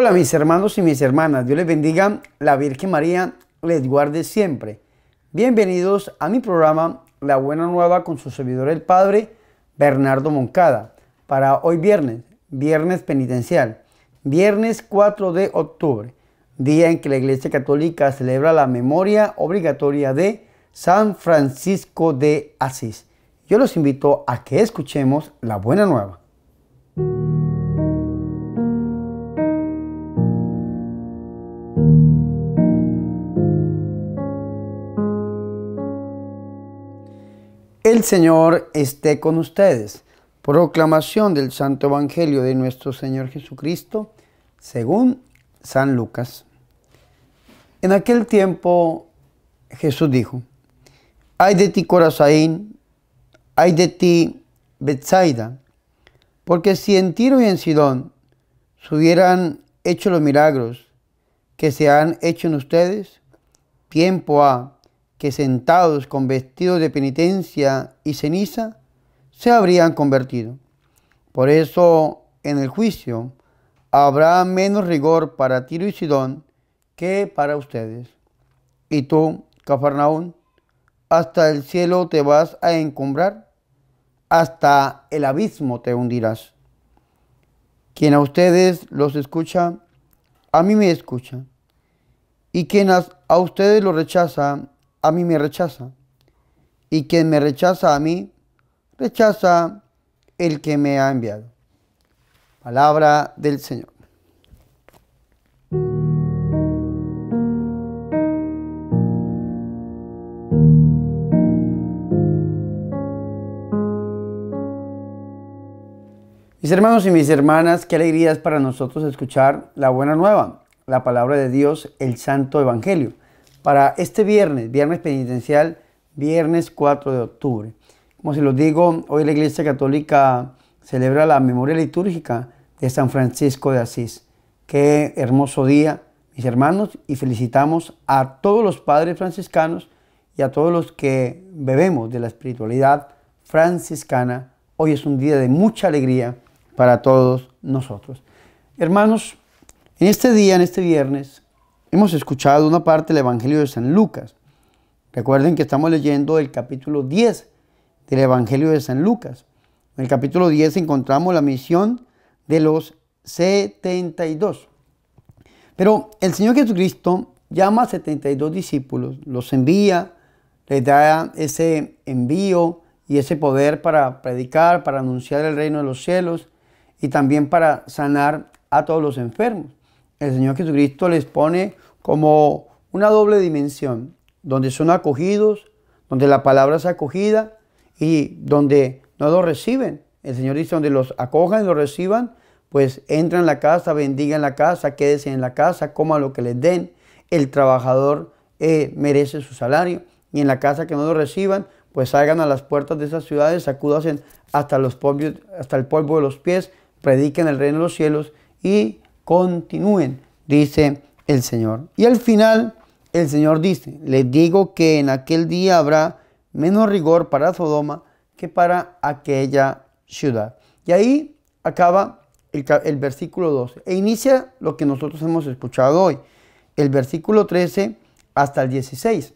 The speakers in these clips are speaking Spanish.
Hola mis hermanos y mis hermanas, Dios les bendiga, la Virgen María les guarde siempre. Bienvenidos a mi programa La Buena Nueva con su servidor el Padre Bernardo Moncada, para hoy viernes, viernes penitencial, viernes 4 de octubre, día en que la Iglesia Católica celebra la memoria obligatoria de San Francisco de Asís. Yo los invito a que escuchemos La Buena Nueva. El Señor esté con ustedes. Proclamación del Santo Evangelio de nuestro Señor Jesucristo, según San Lucas. En aquel tiempo Jesús dijo, hay de ti Corazaín, hay de ti Bethsaida, porque si en Tiro y en Sidón se hubieran hecho los milagros que se han hecho en ustedes, tiempo ha que sentados con vestidos de penitencia y ceniza, se habrían convertido. Por eso, en el juicio, habrá menos rigor para Tiro y Sidón que para ustedes. Y tú, Cafarnaún, hasta el cielo te vas a encumbrar, hasta el abismo te hundirás. Quien a ustedes los escucha, a mí me escucha. Y quien a, ustedes los rechaza, a mí me rechaza. Y quien me rechaza a mí, rechaza el que me ha enviado. Palabra del Señor. Mis hermanos y mis hermanas, qué alegría es para nosotros escuchar la buena nueva, la palabra de Dios, el Santo Evangelio para este viernes, viernes penitencial, viernes 4 de octubre. Como se los digo, hoy la Iglesia Católica celebra la memoria litúrgica de San Francisco de Asís. Qué hermoso día, mis hermanos, y felicitamos a todos los padres franciscanos y a todos los que bebemos de la espiritualidad franciscana. Hoy es un día de mucha alegría para todos nosotros. Hermanos, en este día, en este viernes, Hemos escuchado una parte del Evangelio de San Lucas. Recuerden que estamos leyendo el capítulo 10 del Evangelio de San Lucas. En el capítulo 10 encontramos la misión de los 72. Pero el Señor Jesucristo llama a 72 discípulos, los envía, les da ese envío y ese poder para predicar, para anunciar el reino de los cielos y también para sanar a todos los enfermos el Señor Jesucristo les pone como una doble dimensión, donde son acogidos, donde la palabra es acogida y donde no lo reciben. El Señor dice, donde los acojan y los reciban, pues entran en la casa, bendigan la casa, quédense en la casa, coman lo que les den. El trabajador eh, merece su salario. Y en la casa que no lo reciban, pues salgan a las puertas de esas ciudades, acudasen hasta, hasta el polvo de los pies, prediquen el reino de los cielos y continúen, dice el Señor. Y al final el Señor dice, les digo que en aquel día habrá menos rigor para Sodoma que para aquella ciudad. Y ahí acaba el, versículo 12 e inicia lo que nosotros hemos escuchado hoy, el versículo 13 hasta el 16,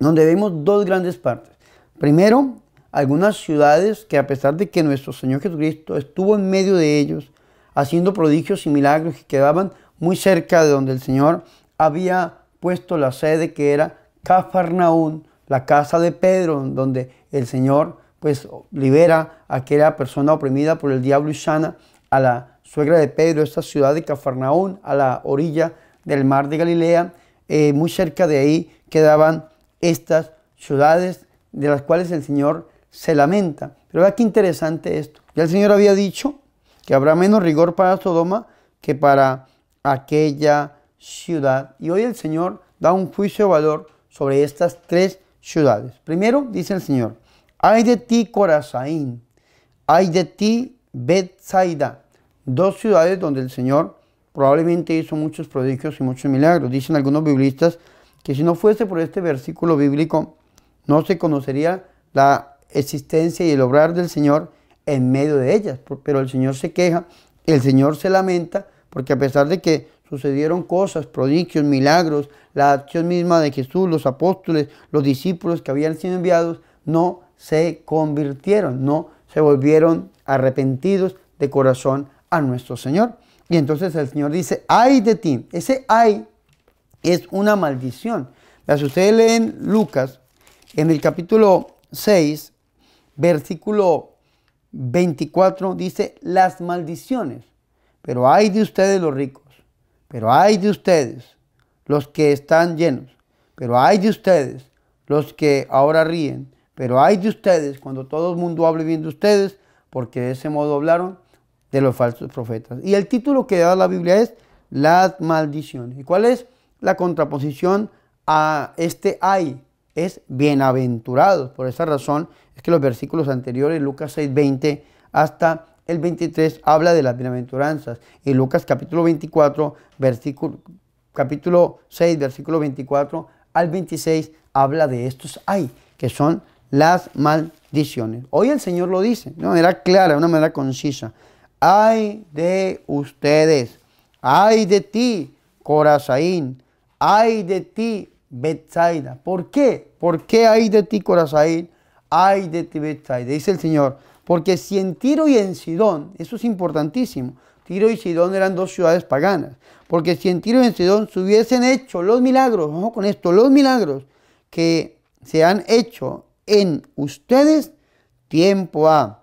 donde vemos dos grandes partes. Primero, algunas ciudades que a pesar de que nuestro Señor Jesucristo estuvo en medio de ellos, haciendo prodigios y milagros que quedaban muy cerca de donde el Señor había puesto la sede que era Cafarnaún, la casa de Pedro, donde el Señor pues libera a aquella persona oprimida por el diablo y sana a la suegra de Pedro, esta ciudad de Cafarnaún, a la orilla del mar de Galilea. Eh, muy cerca de ahí quedaban estas ciudades de las cuales el Señor se lamenta. Pero vea qué interesante esto. Ya el Señor había dicho que habrá menos rigor para Sodoma que para aquella ciudad. Y hoy el Señor da un juicio valor sobre estas tres ciudades. Primero, dice el Señor, hay de ti Corazaín, hay de ti Bethsaida, dos ciudades donde el Señor probablemente hizo muchos prodigios y muchos milagros. Dicen algunos biblistas que si no fuese por este versículo bíblico, no se conocería la existencia y el obrar del Señor en medio de ellas. Pero el Señor se queja, el Señor se lamenta, porque a pesar de que sucedieron cosas, prodigios, milagros, la acción misma de Jesús, los apóstoles, los discípulos que habían sido enviados, no se convirtieron, no se volvieron arrepentidos de corazón a nuestro Señor. Y entonces el Señor dice, ay de ti. Ese ay es una maldición. Si ustedes leen Lucas, en el capítulo 6, versículo 24 dice las maldiciones. Pero hay de ustedes los ricos, pero hay de ustedes los que están llenos, pero hay de ustedes los que ahora ríen, pero hay de ustedes cuando todo el mundo hable bien de ustedes, porque de ese modo hablaron de los falsos profetas. Y el título que da la Biblia es las maldiciones. ¿Y cuál es la contraposición a este hay? es bienaventurados. Por esa razón es que los versículos anteriores, Lucas 6, 20 hasta el 23, habla de las bienaventuranzas. Y Lucas capítulo 24, versículo, capítulo 6, versículo 24 al 26, habla de estos hay, que son las maldiciones. Hoy el Señor lo dice de una manera clara, de una manera concisa. Ay de ustedes, ay de ti, Corazaín, ay de ti, Betzaida, ¿Por qué? ¿Por qué hay de ti corazón? Hay de ti Betzaida, Dice el Señor, porque si en Tiro y en Sidón, eso es importantísimo, Tiro y Sidón eran dos ciudades paganas, porque si en Tiro y en Sidón se hubiesen hecho los milagros, ojo con esto, los milagros que se han hecho en ustedes, tiempo ha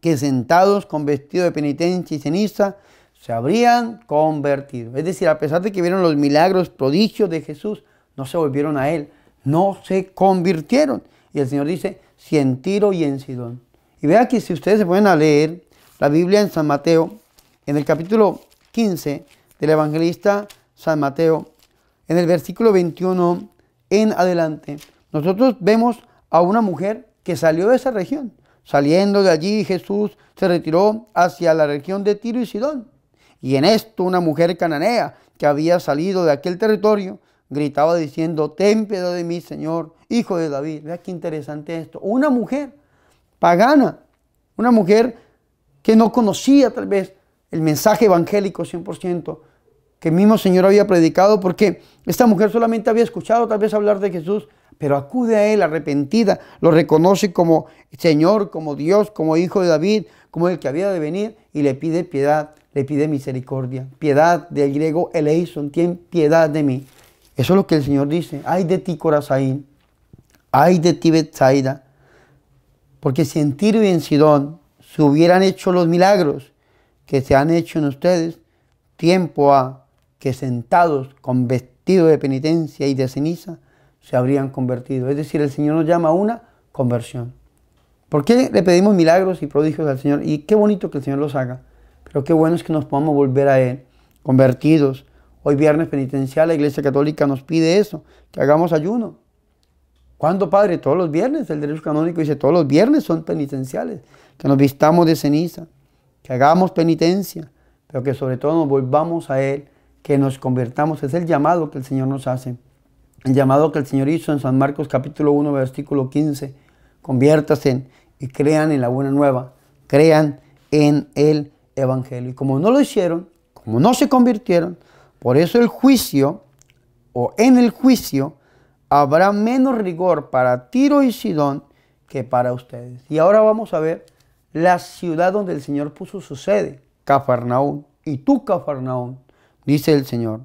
que sentados con vestido de penitencia y ceniza, se habrían convertido. Es decir, a pesar de que vieron los milagros prodigios de Jesús, no se volvieron a Él, no se convirtieron. Y el Señor dice, si en Tiro y en Sidón. Y vea que si ustedes se pueden a leer la Biblia en San Mateo, en el capítulo 15 del evangelista San Mateo, en el versículo 21 en adelante, nosotros vemos a una mujer que salió de esa región. Saliendo de allí Jesús se retiró hacia la región de Tiro y Sidón. Y en esto una mujer cananea que había salido de aquel territorio gritaba diciendo, ten piedad de mí, Señor, hijo de David. Vea qué interesante esto. Una mujer pagana, una mujer que no conocía tal vez el mensaje evangélico 100% que el mismo Señor había predicado, porque esta mujer solamente había escuchado tal vez hablar de Jesús, pero acude a Él arrepentida, lo reconoce como Señor, como Dios, como Hijo de David, como el que había de venir, y le pide piedad, le pide misericordia. Piedad del griego eleison, tiene piedad de mí. Eso es lo que el Señor dice. Ay de ti, Corazaín. Ay de ti, Betsaida. Porque si en Tiro y en Sidón se hubieran hecho los milagros que se han hecho en ustedes, tiempo ha que sentados con vestido de penitencia y de ceniza se habrían convertido. Es decir, el Señor nos llama a una conversión. ¿Por qué le pedimos milagros y prodigios al Señor? Y qué bonito que el Señor los haga, pero qué bueno es que nos podamos volver a Él, convertidos, Hoy viernes penitencial, la Iglesia Católica nos pide eso, que hagamos ayuno. ¿Cuándo, Padre? Todos los viernes. El derecho canónico dice, todos los viernes son penitenciales. Que nos vistamos de ceniza, que hagamos penitencia, pero que sobre todo nos volvamos a Él, que nos convertamos. Es el llamado que el Señor nos hace. El llamado que el Señor hizo en San Marcos capítulo 1, versículo 15. Conviértase y crean en la buena nueva. Crean en el Evangelio. Y como no lo hicieron, como no se convirtieron, por eso el juicio, o en el juicio, habrá menos rigor para Tiro y Sidón que para ustedes. Y ahora vamos a ver la ciudad donde el Señor puso su sede, Cafarnaún. Y tú, Cafarnaún, dice el Señor,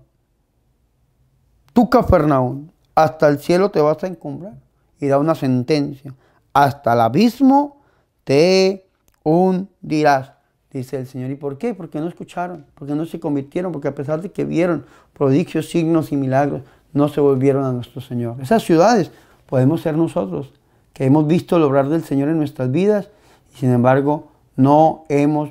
tú, Cafarnaún, hasta el cielo te vas a encumbrar. Y da una sentencia, hasta el abismo te hundirás dice el Señor. ¿Y por qué? Porque no escucharon, porque no se convirtieron, porque a pesar de que vieron prodigios, signos y milagros, no se volvieron a nuestro Señor. Esas ciudades podemos ser nosotros, que hemos visto el obrar del Señor en nuestras vidas y sin embargo no hemos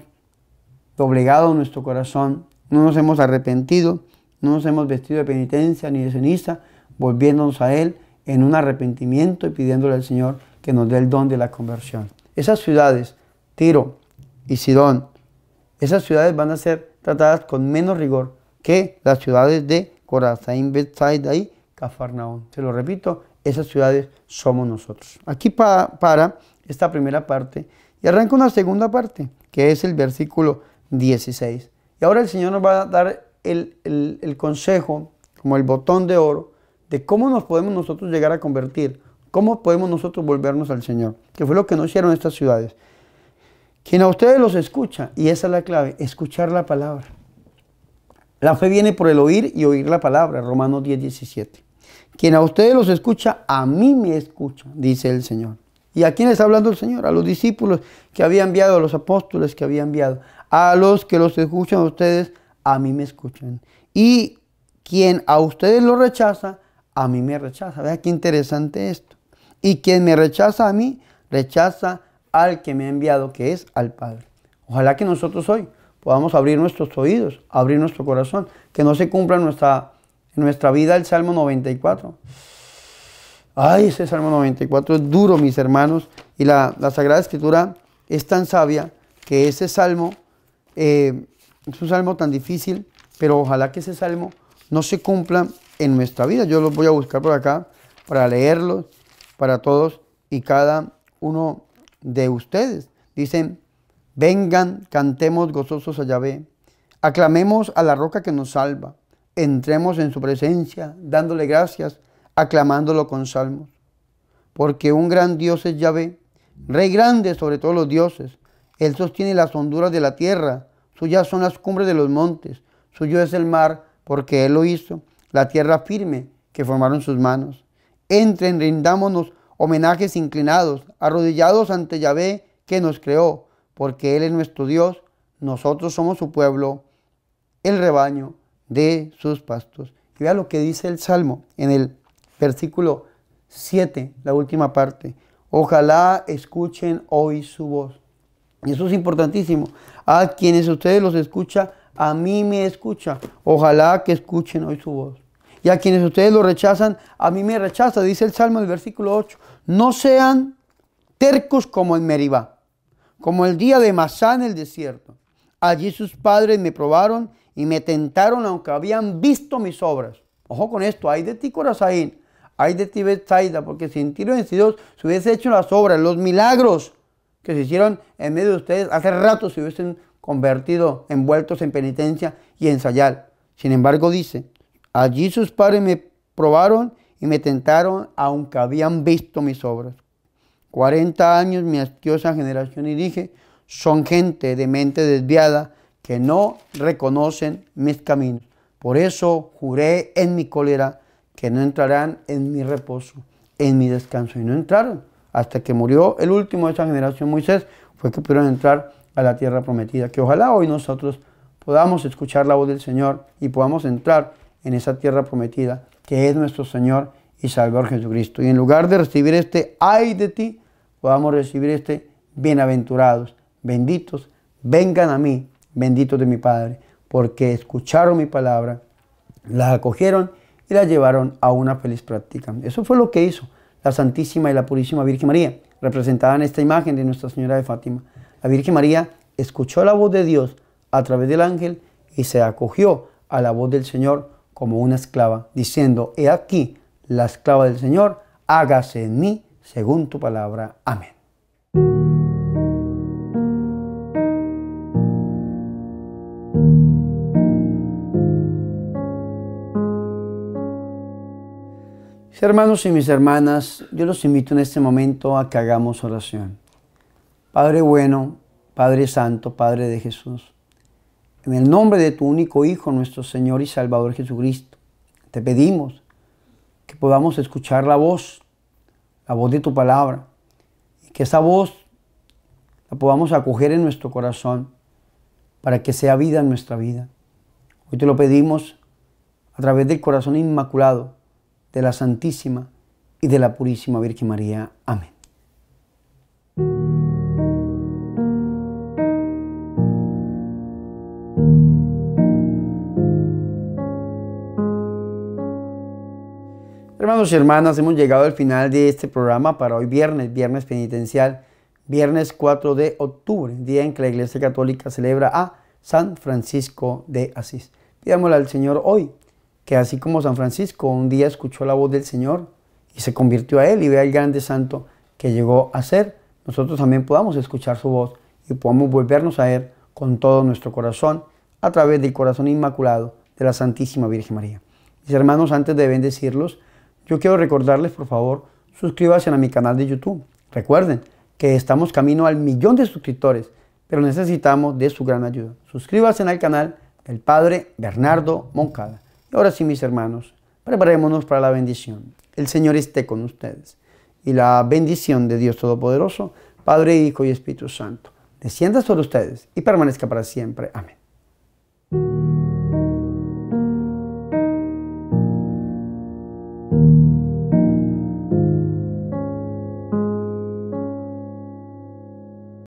doblegado nuestro corazón, no nos hemos arrepentido, no nos hemos vestido de penitencia ni de ceniza, volviéndonos a Él en un arrepentimiento y pidiéndole al Señor que nos dé el don de la conversión. Esas ciudades, Tiro y Sidón, esas ciudades van a ser tratadas con menos rigor que las ciudades de Corazain, Bethsaida y Cafarnaón. Se lo repito, esas ciudades somos nosotros. Aquí para esta primera parte y arranca una segunda parte, que es el versículo 16. Y ahora el Señor nos va a dar el, consejo, como el botón de oro, de cómo nos podemos nosotros llegar a convertir, cómo podemos nosotros volvernos al Señor, que fue lo que nos hicieron estas ciudades. Quien a ustedes los escucha, y esa es la clave, escuchar la palabra. La fe viene por el oír y oír la palabra, Romanos 10, 17. Quien a ustedes los escucha, a mí me escucha, dice el Señor. ¿Y a quién está hablando el Señor? A los discípulos que había enviado, a los apóstoles que había enviado. A los que los escuchan a ustedes, a mí me escuchan. Y quien a ustedes lo rechaza, a mí me rechaza. Vea qué interesante esto. Y quien me rechaza a mí, rechaza a al que me ha enviado, que es al Padre. Ojalá que nosotros hoy podamos abrir nuestros oídos, abrir nuestro corazón, que no se cumpla en nuestra, nuestra vida el Salmo 94. Ay, ese Salmo 94 es duro, mis hermanos, y la, Sagrada Escritura es tan sabia que ese Salmo eh, es un Salmo tan difícil, pero ojalá que ese Salmo no se cumpla en nuestra vida. Yo los voy a buscar por acá para leerlos para todos y cada uno de ustedes. Dicen, vengan, cantemos gozosos a Yahvé, aclamemos a la roca que nos salva, entremos en su presencia dándole gracias, aclamándolo con salmos. Porque un gran Dios es Yahvé, Rey grande sobre todos los dioses. Él sostiene las honduras de la tierra, suyas son las cumbres de los montes, suyo es el mar, porque Él lo hizo, la tierra firme que formaron sus manos. Entren, rindámonos homenajes inclinados, arrodillados ante Yahvé que nos creó, porque Él es nuestro Dios, nosotros somos su pueblo, el rebaño de sus pastos. Y vea lo que dice el Salmo en el versículo 7, la última parte. Ojalá escuchen hoy su voz. Y eso es importantísimo. A quienes ustedes los escuchan, a mí me escucha. Ojalá que escuchen hoy su voz. Y a quienes ustedes lo rechazan, a mí me rechaza, dice el Salmo, en el versículo 8. No sean tercos como en Meribá, como el día de Masá en el desierto. Allí sus padres me probaron y me tentaron aunque habían visto mis obras. Ojo con esto, hay de ti Corazaín, hay de ti Bethsaida, porque sin tiro Dios se hubiese hecho las obras, los milagros que se hicieron en medio de ustedes, hace rato se hubiesen convertido, envueltos en penitencia y ensayar. Sin embargo, dice, allí sus padres me probaron y me tentaron aunque habían visto mis obras. Cuarenta años mi astiosa generación y dije, son gente de mente desviada que no reconocen mis caminos. Por eso juré en mi cólera que no entrarán en mi reposo, en mi descanso. Y no entraron. Hasta que murió el último de esa generación, Moisés, fue que pudieron entrar a la tierra prometida. Que ojalá hoy nosotros podamos escuchar la voz del Señor y podamos entrar en esa tierra prometida que es nuestro Señor y Salvador Jesucristo. Y en lugar de recibir este ay de ti, podamos recibir este bienaventurados, benditos, vengan a mí, benditos de mi Padre, porque escucharon mi palabra, la acogieron y la llevaron a una feliz práctica. Eso fue lo que hizo la Santísima y la Purísima Virgen María, representada en esta imagen de Nuestra Señora de Fátima. La Virgen María escuchó la voz de Dios a través del ángel y se acogió a la voz del Señor como una esclava, diciendo, he aquí la esclava del Señor, hágase en mí según tu palabra. Amén. Hermanos y mis hermanas, yo los invito en este momento a que hagamos oración. Padre bueno, Padre Santo, Padre de Jesús, en el nombre de tu único Hijo, nuestro Señor y Salvador Jesucristo, te pedimos que podamos escuchar la voz, la voz de tu palabra, y que esa voz la podamos acoger en nuestro corazón para que sea vida en nuestra vida. Hoy te lo pedimos a través del corazón inmaculado de la Santísima y de la Purísima Virgen María. Amén. Hermanos y hermanas, hemos llegado al final de este programa para hoy viernes, viernes penitencial, viernes 4 de octubre, día en que la Iglesia Católica celebra a San Francisco de Asís. Pidámosle al Señor hoy que así como San Francisco un día escuchó la voz del Señor y se convirtió a Él y vea el grande santo que llegó a ser, nosotros también podamos escuchar su voz y podamos volvernos a Él con todo nuestro corazón a través del corazón inmaculado de la Santísima Virgen María. Mis hermanos, antes de bendecirlos, yo quiero recordarles, por favor, suscríbanse a mi canal de YouTube. Recuerden que estamos camino al millón de suscriptores, pero necesitamos de su gran ayuda. Suscríbanse al canal del Padre Bernardo Moncada. Y ahora sí, mis hermanos, preparémonos para la bendición. El Señor esté con ustedes. Y la bendición de Dios Todopoderoso, Padre, Hijo y Espíritu Santo, descienda sobre ustedes y permanezca para siempre. Amén.